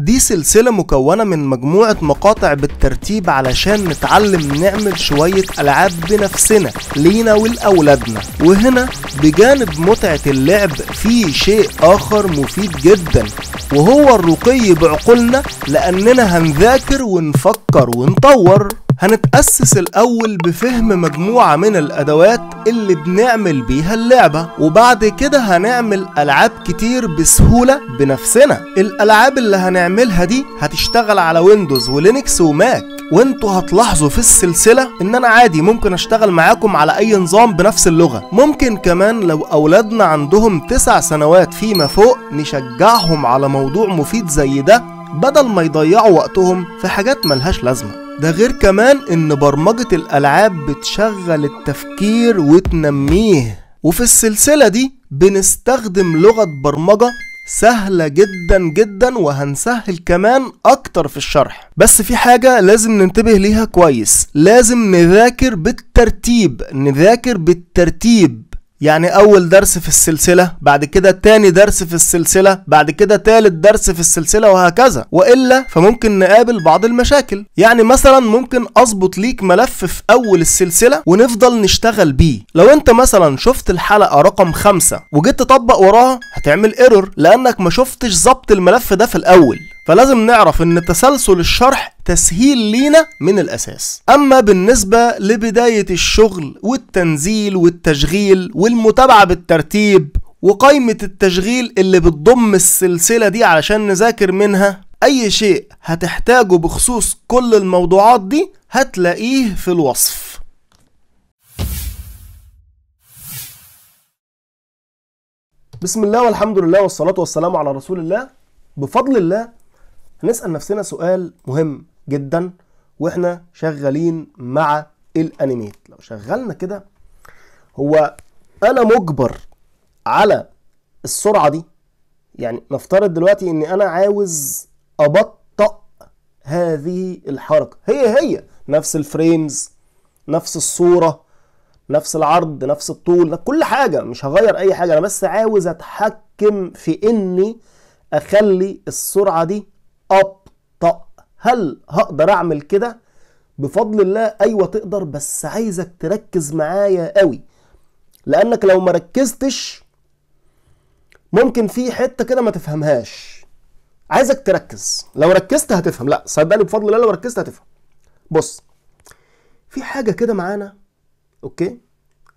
دي سلسلة مكونة من مجموعة مقاطع بالترتيب علشان نتعلم نعمل شوية ألعاب بنفسنا لينا ولأولادنا وهنا بجانب متعة اللعب في شيء آخر مفيد جدا وهو الرقي بعقولنا لأننا هنذاكر ونفكر ونطور هنتأسس الأول بفهم مجموعة من الأدوات اللي بنعمل بيها اللعبة وبعد كده هنعمل ألعاب كتير بسهولة بنفسنا الألعاب اللي هنعملها دي هتشتغل على ويندوز ولينكس وماك وانتوا هتلاحظوا في السلسلة ان انا عادي ممكن اشتغل معاكم على اي نظام بنفس اللغة ممكن كمان لو اولادنا عندهم تسع سنوات فيما فوق نشجعهم على موضوع مفيد زي ده بدل ما يضيعوا وقتهم في حاجات ملهاش لازمه ده غير كمان ان برمجة الالعاب بتشغل التفكير وتنميه وفي السلسلة دي بنستخدم لغة برمجة سهلة جدا جدا وهنسهل كمان أكتر في الشرح بس في حاجة لازم ننتبه ليها كويس لازم نذاكر بالترتيب نذاكر بالترتيب يعني اول درس في السلسله بعد كده تاني درس في السلسله بعد كده تالت درس في السلسله وهكذا والا فممكن نقابل بعض المشاكل يعني مثلا ممكن اظبط ليك ملف في اول السلسله ونفضل نشتغل بيه لو انت مثلا شفت الحلقه رقم خمسة وجيت تطبق وراها هتعمل ايرور لانك ما شفتش ظبط الملف ده في الاول فلازم نعرف ان تسلسل الشرح تسهيل لينا من الاساس اما بالنسبه لبدايه الشغل والتنزيل والتشغيل والمتابعه بالترتيب وقائمه التشغيل اللي بتضم السلسله دي علشان نذاكر منها اي شيء هتحتاجه بخصوص كل الموضوعات دي هتلاقيه في الوصف بسم الله والحمد لله والصلاة والسلام على رسول الله بفضل الله هنسأل نفسنا سؤال مهم جدا واحنا شغالين مع الانيميت لو شغلنا كده هو انا مجبر على السرعه دي يعني نفترض دلوقتي ان انا عاوز ابطأ هذه الحركه هي هي نفس الفريمز نفس الصوره نفس العرض نفس الطول كل حاجه مش هغير اي حاجه انا بس عاوز اتحكم في اني اخلي السرعه دي أبطأ هل هقدر أعمل كده؟ بفضل الله أيوة تقدر بس عايزك تركز معايا قوي لأنك لو ما ركزتش ممكن في حتة كده ما تفهمهاش عايزك تركز لو ركزت هتفهم لا صدقني بفضل الله لو ركزت هتفهم بص في حاجة كده معانا أوكي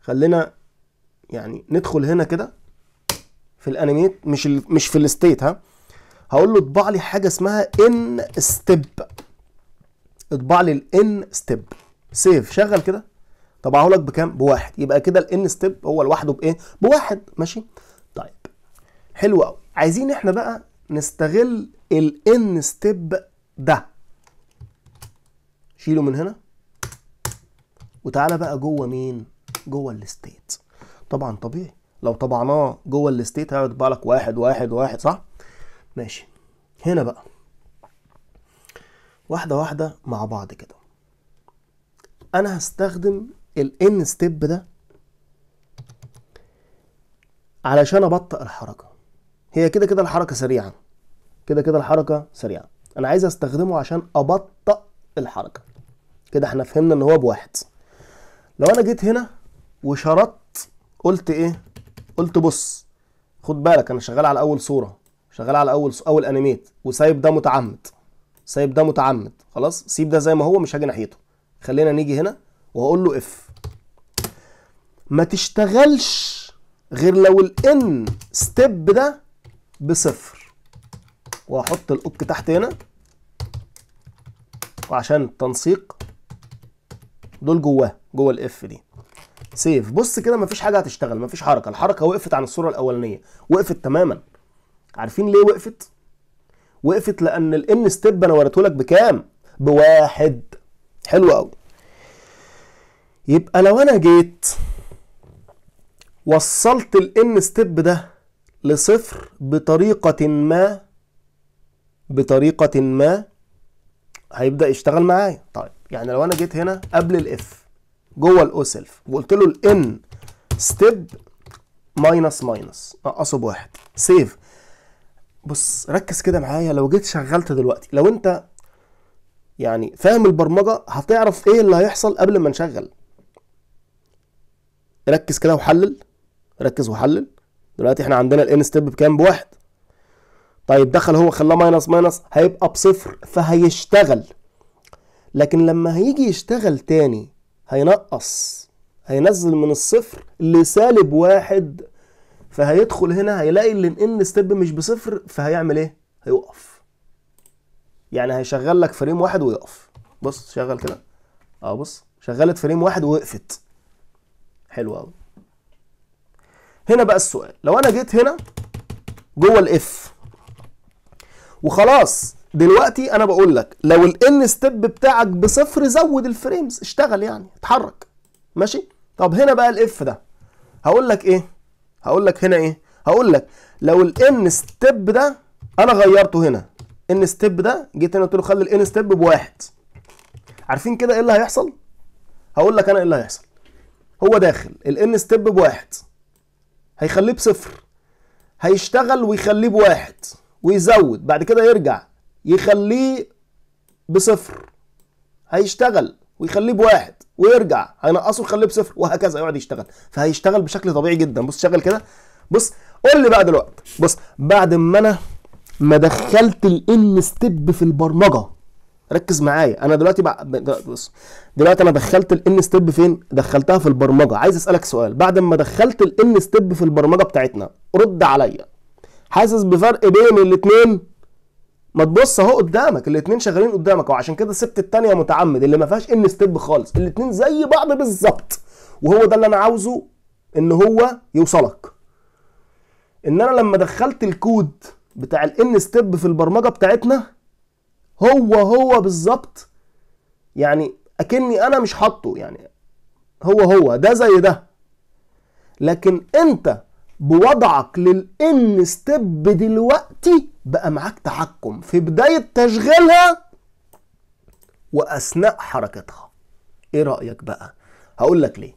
خلينا يعني ندخل هنا كده في الانيميت مش مش في الستيت ها هقول له اطبع لي حاجه اسمها ان ستيب اطبع لي الان ستيب سيف شغل كده طبعه لك بكام بواحد يبقى كده الان ستيب هو لوحده بايه بواحد ماشي طيب حلو قوي عايزين احنا بقى نستغل الان ستيب ده شيله من هنا وتعالى بقى جوه مين جوه الستيت طبعا طبيعي لو طبعناه جوه الستيت هيطبع لك واحد واحد واحد صح ماشي هنا بقى واحدة واحدة مع بعض كده أنا هستخدم ال N ستيب ده علشان أبطئ الحركة هي كده كده الحركة سريعة كده كده الحركة سريعة أنا عايز أستخدمه عشان أبطئ الحركة كده احنا فهمنا إن هو بواحد لو أنا جيت هنا وشرطت قلت إيه؟ قلت بص خد بالك أنا شغال على أول صورة شغال على اول اول انيميت وسايب ده متعمد سايب ده متعمد خلاص سيب ده زي ما هو مش هاجي ناحيته خلينا نيجي هنا واقول له اف ما تشتغلش غير لو الان ستيب ده بصفر واحط الاوك تحت هنا وعشان التنسيق دول جواه جوه الاف دي سيف بص كده مفيش حاجه هتشتغل مفيش حركه الحركه وقفت عن الصوره الاولانيه وقفت تماما عارفين ليه وقفت؟ وقفت لأن الإن ستيب أنا وريته لك بكام؟ بواحد حلو قوي يبقى لو أنا جيت وصلت الإن ستيب ده لصفر بطريقة ما بطريقة ما هيبدأ يشتغل معايا طيب يعني لو أنا جيت هنا قبل الإف جوه الأو سيلف وقلت له الإن ستيب ماينس ماينس نقصه بواحد سيف بص ركز كده معايا لو جيت شغلت دلوقتي لو انت يعني فاهم البرمجه هتعرف ايه اللي هيحصل قبل ما نشغل ركز كده وحلل ركز وحلل دلوقتي احنا عندنا الان ستيب بكام بواحد طيب دخل هو خلاه ماينس ماينس هيبقى بصفر فهيشتغل لكن لما هيجي يشتغل تاني هينقص هينزل من الصفر لسالب واحد فهيدخل هنا هيلاقي ان ان ستيب مش بصفر فهيعمل ايه هيوقف يعني هيشغل لك فريم واحد ويقف بص شغل كده اه بص شغلت فريم واحد ووقفت حلو قوي هنا بقى السؤال لو انا جيت هنا جوه الاف وخلاص دلوقتي انا بقول لك لو الان ستيب بتاعك بصفر زود الفريمز اشتغل يعني اتحرك ماشي طب هنا بقى الاف ده هقول لك ايه هقول لك هنا ايه هقول لك لو الان ستيب ده انا غيرته هنا ان ستيب ده جيت هنا قلت له خلي الان ستيب بواحد عارفين كده ايه اللي هيحصل هقول لك انا ايه اللي هيحصل هو داخل الان ستيب بواحد هيخليه بصفر هيشتغل ويخليه بواحد ويزود بعد كده يرجع يخليه بصفر هيشتغل ويخليه بواحد ويرجع هينقصه ويخليه بصفر وهكذا يقعد يشتغل فهيشتغل بشكل طبيعي جدا بص شغل كده بص قول لي بقى دلوقتي بص بعد ما انا ما دخلت الان ستيب في البرمجه ركز معايا انا دلوقتي بقى بص دلوقتي انا دخلت الان ستيب فين دخلتها في البرمجه عايز اسالك سؤال بعد ما دخلت الان ستيب في البرمجه بتاعتنا رد عليا حاسس بفرق بين الاثنين ما تبص اهو قدامك الاثنين شغالين قدامك وعشان كده سبت الثانيه متعمد اللي ما فيهاش ان ستيب خالص الاثنين زي بعض بالظبط وهو ده اللي انا عاوزه ان هو يوصلك ان انا لما دخلت الكود بتاع الان ستيب في البرمجه بتاعتنا هو هو بالظبط يعني اكني انا مش حاطه يعني هو هو ده زي ده لكن انت بوضعك للان ستيب دلوقتي بقى معاك تحكم في بداية تشغيلها وأثناء حركتها إيه رأيك بقى؟ هقول لك ليه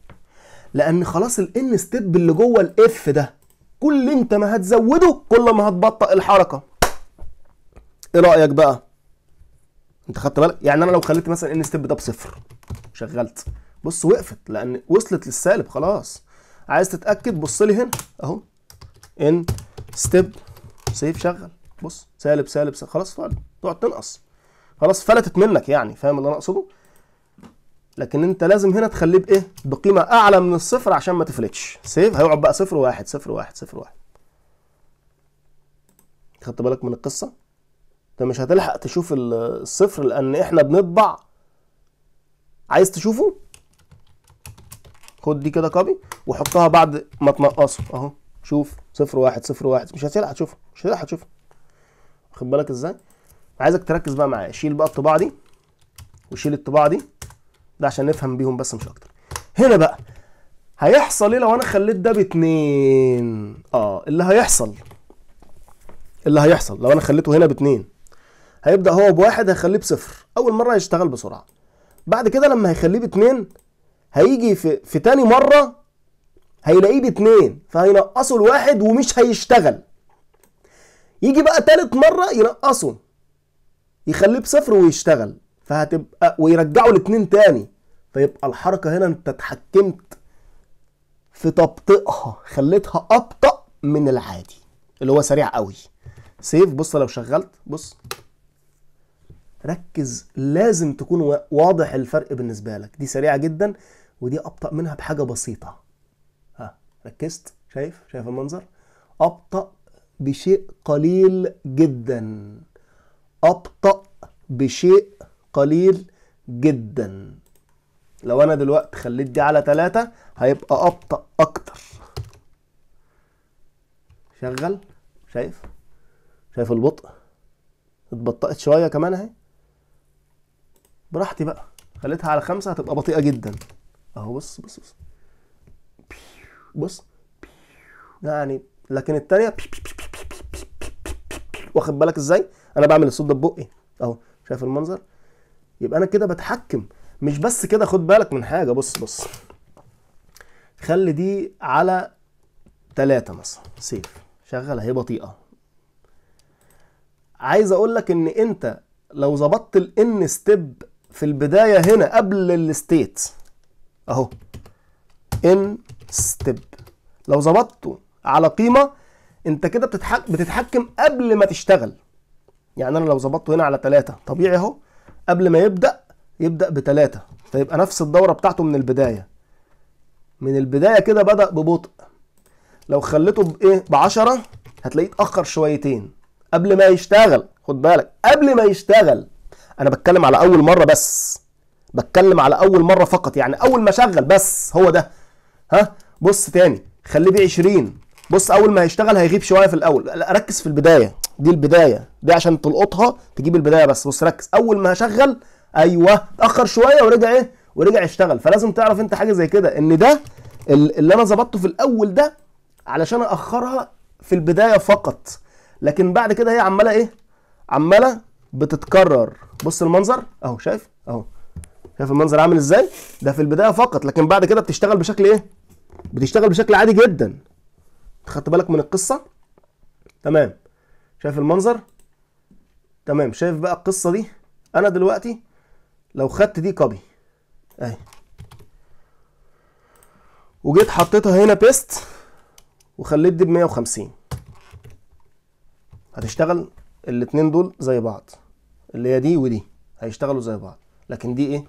لأن خلاص الإن ستيب اللي جوه الإف ده كل أنت ما هتزوده كل ما هتبطئ الحركة إيه رأيك بقى؟ أنت خدت بالك؟ يعني أنا لو خليت مثلا إن ستيب ده بصفر شغلت بص وقفت لأن وصلت للسالب خلاص عايز تتأكد بص لي هنا أهو إن ستيب سيف شغل بص سالب سالب, سالب. خلاص تقعد تقعد تنقص خلاص فلتت منك يعني فاهم اللي انا اقصده لكن انت لازم هنا تخليه بايه بقيمه اعلى من الصفر عشان ما تفلتش سيف هيقعد بقى صفر واحد صفر واحد صفر واحد خدت بالك من القصه انت مش هتلحق تشوف الصفر لان احنا بنطبع عايز تشوفه خد دي كده كوبي وحطها بعد ما تنقصه اهو شوف صفر واحد صفر واحد مش هتلحق تشوفه مش هتلحق تشوفه واخد بالك ازاي عايزك تركز بقى معايا شيل بقى الطباعه دي وشيل الطباعه دي ده عشان نفهم بيهم بس مش اكتر هنا بقى هيحصل ايه لو انا خليت ده باتنين اه اللي هيحصل اللي هيحصل لو انا خليته هنا باتنين هيبدا هو بواحد هخليه بصفر اول مره هيشتغل بسرعه بعد كده لما هيخليه باتنين هيجي في, في تاني مره هيلاقيه باتنين فهينقصه الواحد ومش هيشتغل يجي بقى تالت مرة ينقصه يخليه بصفر ويشتغل فهتبقى ويرجعه الاثنين تاني فيبقى الحركة هنا انت اتحكمت في تبطئها خليتها أبطأ من العادي اللي هو سريع قوي سيف بص لو شغلت بص ركز لازم تكون واضح الفرق بالنسبة لك دي سريعة جدا ودي أبطأ منها بحاجة بسيطة ها ركزت شايف شايف المنظر أبطأ بشيء قليل جدا أبطأ بشيء قليل جدا لو أنا دلوقتي خليت دي على تلاتة هيبقى أبطأ أكتر شغل شايف شايف البطء اتبطأت شوية كمان اهي براحتي بقى خليتها على خمسة هتبقى بطيئة جدا اهو بص بص بص بص يعني لكن التانية بي واخد بالك ازاي انا بعمل الصوت ده ببقي اهو شايف المنظر يبقى انا كده بتحكم مش بس كده خد بالك من حاجه بص بص خلي دي على تلاتة مثلا سيف شغل اهي بطيئه عايز اقول لك ان انت لو ظبطت الان ستيب في البدايه هنا قبل الستيت اهو ان ستيب لو ظبطته على قيمه انت كده بتتحك... بتتحكم قبل ما تشتغل يعني انا لو ظبطته هنا على ثلاثة طبيعي اهو قبل ما يبدا يبدا بثلاثة فيبقى نفس الدوره بتاعته من البدايه من البدايه كده بدا ببطء لو خليته بايه ب 10 إيه؟ هتلاقيه اتاخر شويتين قبل ما يشتغل خد بالك قبل ما يشتغل انا بتكلم على اول مره بس بتكلم على اول مره فقط يعني اول ما اشغل بس هو ده ها بص تاني خليه ب 20 بص اول ما هيشتغل هيغيب شويه في الاول ركز في البدايه دي البدايه دي عشان تلقطها تجيب البدايه بس بص ركز اول ما هشغل ايوه اتاخر شويه ورجع ايه ورجع يشتغل فلازم تعرف انت حاجه زي كده ان ده اللي انا ظبطته في الاول ده علشان اخرها في البدايه فقط لكن بعد كده هي عماله ايه عماله بتتكرر بص المنظر اهو شايف اهو شايف المنظر عامل ازاي ده في البدايه فقط لكن بعد كده بتشتغل بشكل ايه بتشتغل بشكل عادي جدا خدت بالك من القصه تمام شايف المنظر تمام شايف بقى القصه دي انا دلوقتي لو خدت دي كوبي اهي وجيت حطيتها هنا بيست وخليت دي ب 150 هتشتغل الاتنين دول زي بعض اللي هي دي ودي هيشتغلوا زي بعض لكن دي ايه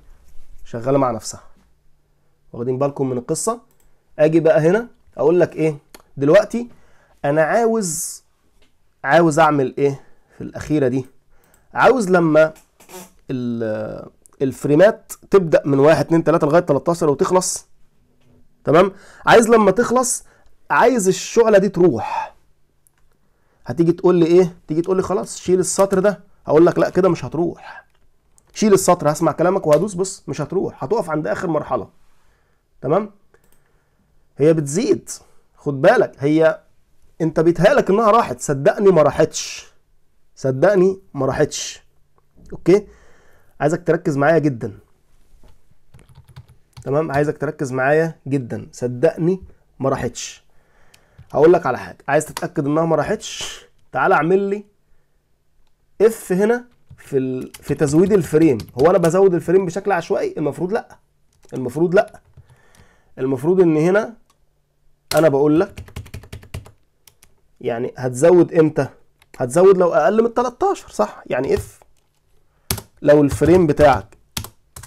شغاله مع نفسها واخدين بالكم من القصه اجي بقى هنا اقول لك ايه دلوقتي انا عاوز عاوز اعمل ايه في الاخيره دي عاوز لما الفريمات تبدا من 1 2 3 لغايه 13 وتخلص تمام عايز لما تخلص عايز الشعله دي تروح هتيجي تقول لي ايه تيجي تقول لي خلاص شيل السطر ده هقول لك لا كده مش هتروح شيل السطر هسمع كلامك وهدوس بص مش هتروح هتقف عند اخر مرحله تمام هي بتزيد خد بالك هي انت بيتهيألك انها راحت صدقني ما راحتش صدقني ما راحتش اوكي عايزك تركز معايا جدا تمام عايزك تركز معايا جدا صدقني ما راحتش هقول لك على حاجه عايز تتاكد انها ما راحتش تعالى اعمل لي اف هنا في ال... في تزويد الفريم هو انا بزود الفريم بشكل عشوائي المفروض لا المفروض لا المفروض ان هنا انا بقول لك يعني هتزود امتى هتزود لو اقل من 13 صح يعني اف لو الفريم بتاعك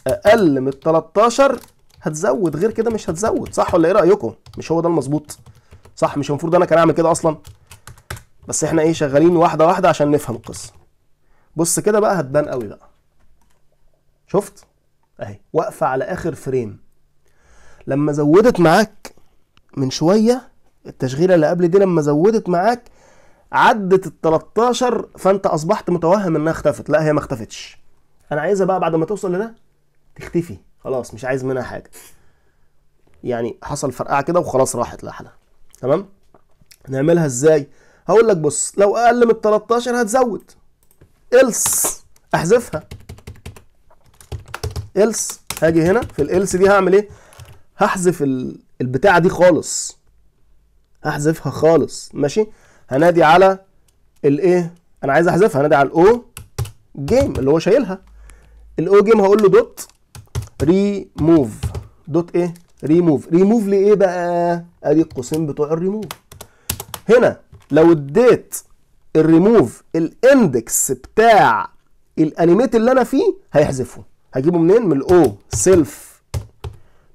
اقل من 13 هتزود غير كده مش هتزود صح ولا ايه رايكم مش هو ده المظبوط صح مش المفروض انا كان اعمل كده اصلا بس احنا ايه شغالين واحده واحده عشان نفهم القصه بص كده بقى هتبان قوي بقى شفت اهي واقفه على اخر فريم لما زودت معاك من شويه التشغيله اللي قبل دي لما زودت معاك عدت ال 13 فانت اصبحت متوهم انها اختفت لا هي ما اختفتش انا عايزها بقى بعد ما توصل لده تختفي خلاص مش عايز منها حاجه يعني حصل فرقعه كده وخلاص راحت لحالها تمام نعملها ازاي هقول لك بص لو اقل من ال 13 هتزود إلس احذفها إلس هاجي هنا في الإلس دي هعمل ايه هحذف ال البتاعة دي خالص هحذفها خالص ماشي هنادي على الايه انا عايز احذفها هنادي على الاو جيم اللي هو شايلها الاو جيم هقول له دوت ريموف دوت ايه ريموف ريموف لايه بقى ادي القوسين بتوع الريموف هنا لو اديت الريموف الاندكس بتاع الانيميت اللي انا فيه هيحذفه هجيبه منين من الاو سيلف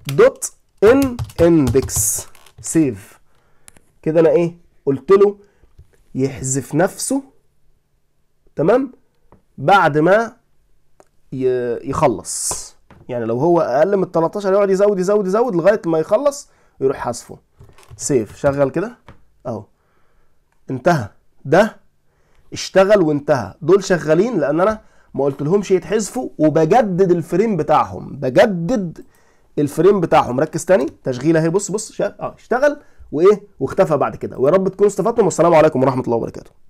دوت ان اندكس سيف كده انا ايه قلت له يحذف نفسه تمام بعد ما يخلص يعني لو هو اقل من 13 يقعد يزود يزود يزود لغايه ما يخلص ويروح حذفه سيف شغل كده اهو انتهى ده اشتغل وانتهى دول شغالين لان انا ما قلت لهمش يتحذفوا وبجدد الفريم بتاعهم بجدد الفريم بتاعهم ركز تاني تشغيل اهي بص بص اه اشتغل وايه واختفى بعد كده ويا رب تكونوا استفدتم والسلام عليكم ورحمه الله وبركاته